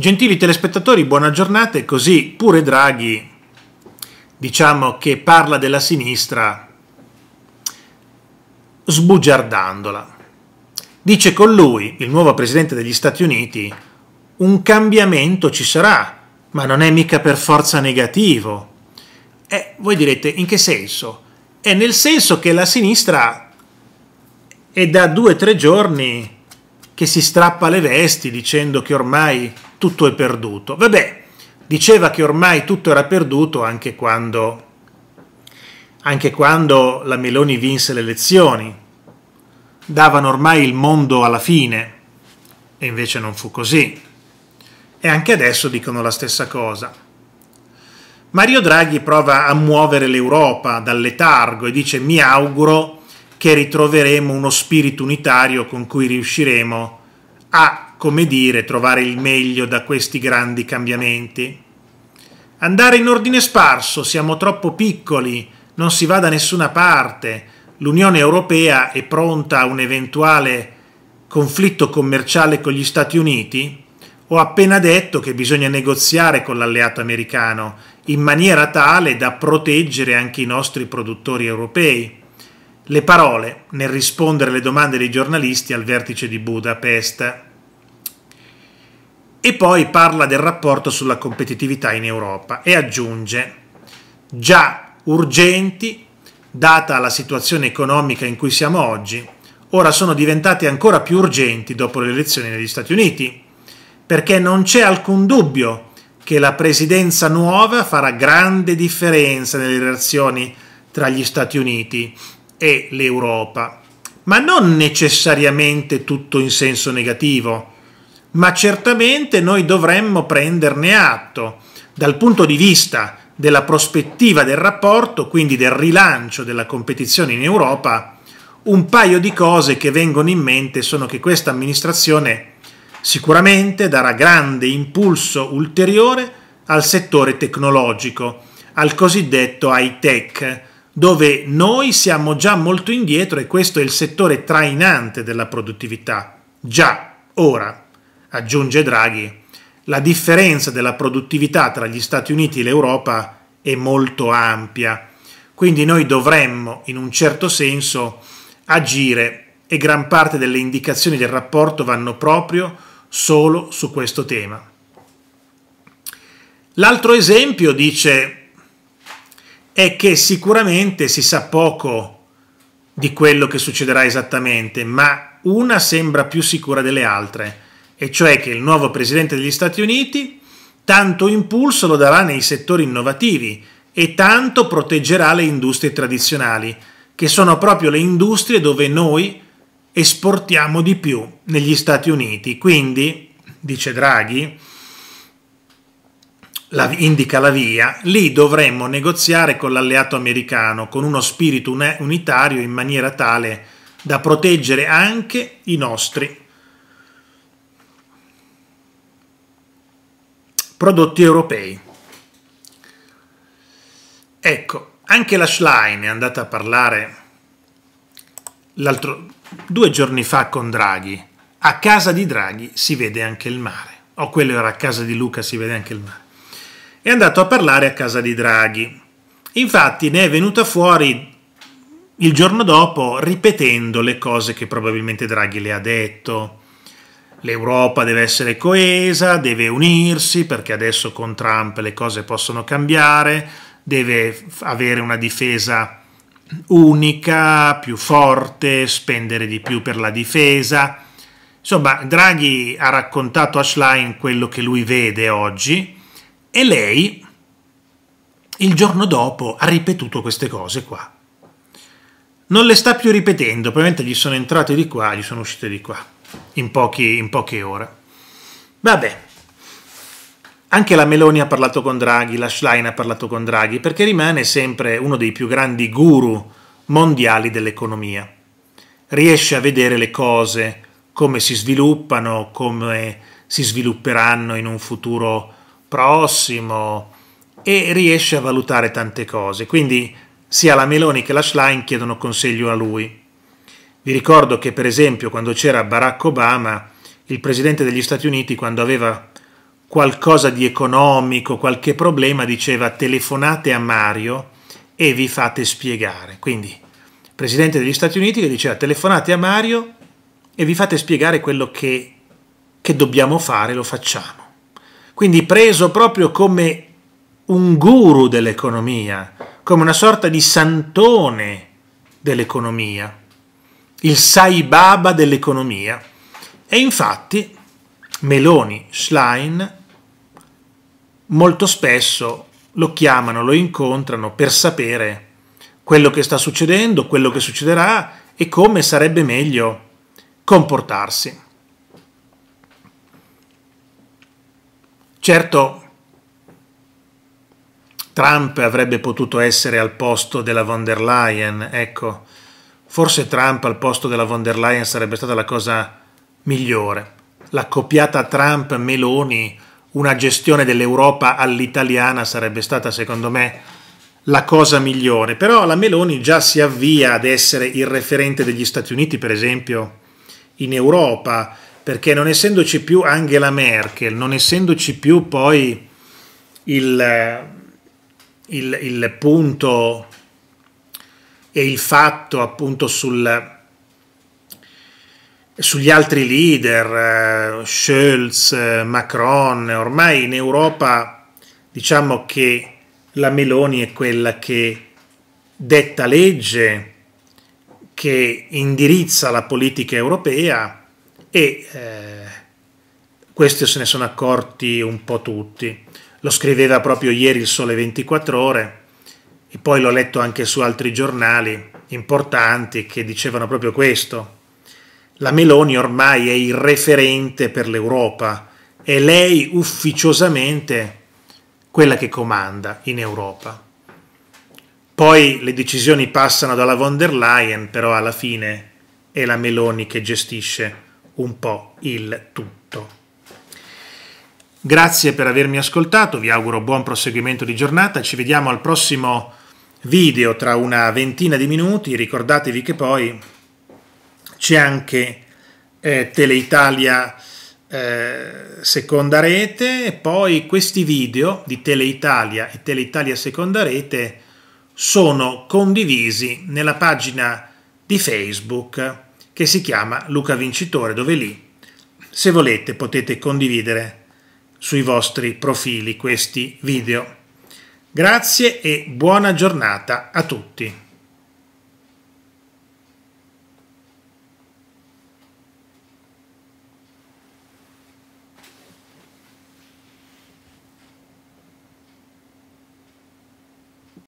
Gentili telespettatori, buona giornata e così pure Draghi, diciamo che parla della sinistra sbugiardandola. Dice con lui, il nuovo presidente degli Stati Uniti, un cambiamento ci sarà, ma non è mica per forza negativo. Eh, voi direte in che senso? È nel senso che la sinistra è da due o tre giorni che si strappa le vesti dicendo che ormai tutto è perduto. Vabbè, diceva che ormai tutto era perduto anche quando, anche quando la Meloni vinse le elezioni. Davano ormai il mondo alla fine e invece non fu così. E anche adesso dicono la stessa cosa. Mario Draghi prova a muovere l'Europa dal letargo e dice mi auguro che ritroveremo uno spirito unitario con cui riusciremo a come dire, trovare il meglio da questi grandi cambiamenti. Andare in ordine sparso, siamo troppo piccoli, non si va da nessuna parte, l'Unione Europea è pronta a un eventuale conflitto commerciale con gli Stati Uniti? Ho appena detto che bisogna negoziare con l'alleato americano in maniera tale da proteggere anche i nostri produttori europei. Le parole nel rispondere alle domande dei giornalisti al vertice di Budapest e poi parla del rapporto sulla competitività in Europa e aggiunge già urgenti, data la situazione economica in cui siamo oggi, ora sono diventate ancora più urgenti dopo le elezioni negli Stati Uniti, perché non c'è alcun dubbio che la presidenza nuova farà grande differenza nelle relazioni tra gli Stati Uniti e l'Europa, ma non necessariamente tutto in senso negativo ma certamente noi dovremmo prenderne atto dal punto di vista della prospettiva del rapporto, quindi del rilancio della competizione in Europa, un paio di cose che vengono in mente sono che questa amministrazione sicuramente darà grande impulso ulteriore al settore tecnologico, al cosiddetto high tech, dove noi siamo già molto indietro e questo è il settore trainante della produttività, già ora aggiunge Draghi, la differenza della produttività tra gli Stati Uniti e l'Europa è molto ampia, quindi noi dovremmo in un certo senso agire e gran parte delle indicazioni del rapporto vanno proprio solo su questo tema. L'altro esempio, dice, è che sicuramente si sa poco di quello che succederà esattamente, ma una sembra più sicura delle altre e cioè che il nuovo presidente degli Stati Uniti tanto impulso lo darà nei settori innovativi e tanto proteggerà le industrie tradizionali, che sono proprio le industrie dove noi esportiamo di più negli Stati Uniti. Quindi, dice Draghi, la, indica la via, lì dovremmo negoziare con l'alleato americano con uno spirito unitario in maniera tale da proteggere anche i nostri prodotti europei. Ecco, anche la Schlein è andata a parlare due giorni fa con Draghi. A casa di Draghi si vede anche il mare. O quello era a casa di Luca, si vede anche il mare. È andato a parlare a casa di Draghi. Infatti ne è venuta fuori il giorno dopo ripetendo le cose che probabilmente Draghi le ha detto L'Europa deve essere coesa, deve unirsi perché adesso con Trump le cose possono cambiare, deve avere una difesa unica, più forte, spendere di più per la difesa. Insomma, Draghi ha raccontato a Schlein quello che lui vede oggi e lei il giorno dopo ha ripetuto queste cose qua. Non le sta più ripetendo, probabilmente gli sono entrate di qua, gli sono uscite di qua in, pochi, in poche ore. Vabbè, anche la Meloni ha parlato con Draghi, la Schlein ha parlato con Draghi, perché rimane sempre uno dei più grandi guru mondiali dell'economia. Riesce a vedere le cose come si sviluppano, come si svilupperanno in un futuro prossimo e riesce a valutare tante cose. Quindi sia la Meloni che la Schlein chiedono consiglio a lui. Vi ricordo che per esempio quando c'era Barack Obama, il Presidente degli Stati Uniti quando aveva qualcosa di economico, qualche problema, diceva telefonate a Mario e vi fate spiegare. Quindi il Presidente degli Stati Uniti che diceva telefonate a Mario e vi fate spiegare quello che, che dobbiamo fare, lo facciamo. Quindi preso proprio come un guru dell'economia, come una sorta di santone dell'economia il sai baba dell'economia. E infatti Meloni Schlein molto spesso lo chiamano, lo incontrano per sapere quello che sta succedendo, quello che succederà e come sarebbe meglio comportarsi. Certo, Trump avrebbe potuto essere al posto della von der Leyen, ecco, Forse Trump al posto della von der Leyen sarebbe stata la cosa migliore. La copiata Trump-Meloni, una gestione dell'Europa all'italiana sarebbe stata secondo me la cosa migliore. Però la Meloni già si avvia ad essere il referente degli Stati Uniti, per esempio, in Europa, perché non essendoci più Angela Merkel, non essendoci più poi il, eh, il, il punto e il fatto appunto sul, sugli altri leader, eh, Scholz, eh, Macron, ormai in Europa diciamo che la Meloni è quella che detta legge, che indirizza la politica europea e eh, questo se ne sono accorti un po' tutti. Lo scriveva proprio ieri il Sole 24 ore, e poi l'ho letto anche su altri giornali importanti che dicevano proprio questo. La Meloni ormai è il referente per l'Europa, è lei ufficiosamente quella che comanda in Europa. Poi le decisioni passano dalla von der Leyen, però alla fine è la Meloni che gestisce un po' il tutto. Grazie per avermi ascoltato, vi auguro buon proseguimento di giornata, ci vediamo al prossimo video tra una ventina di minuti, ricordatevi che poi c'è anche eh, Italia eh, seconda rete e poi questi video di Tele Italia e Tele Italia seconda rete sono condivisi nella pagina di Facebook che si chiama Luca Vincitore, dove lì, se volete, potete condividere sui vostri profili questi video. Grazie e buona giornata a tutti.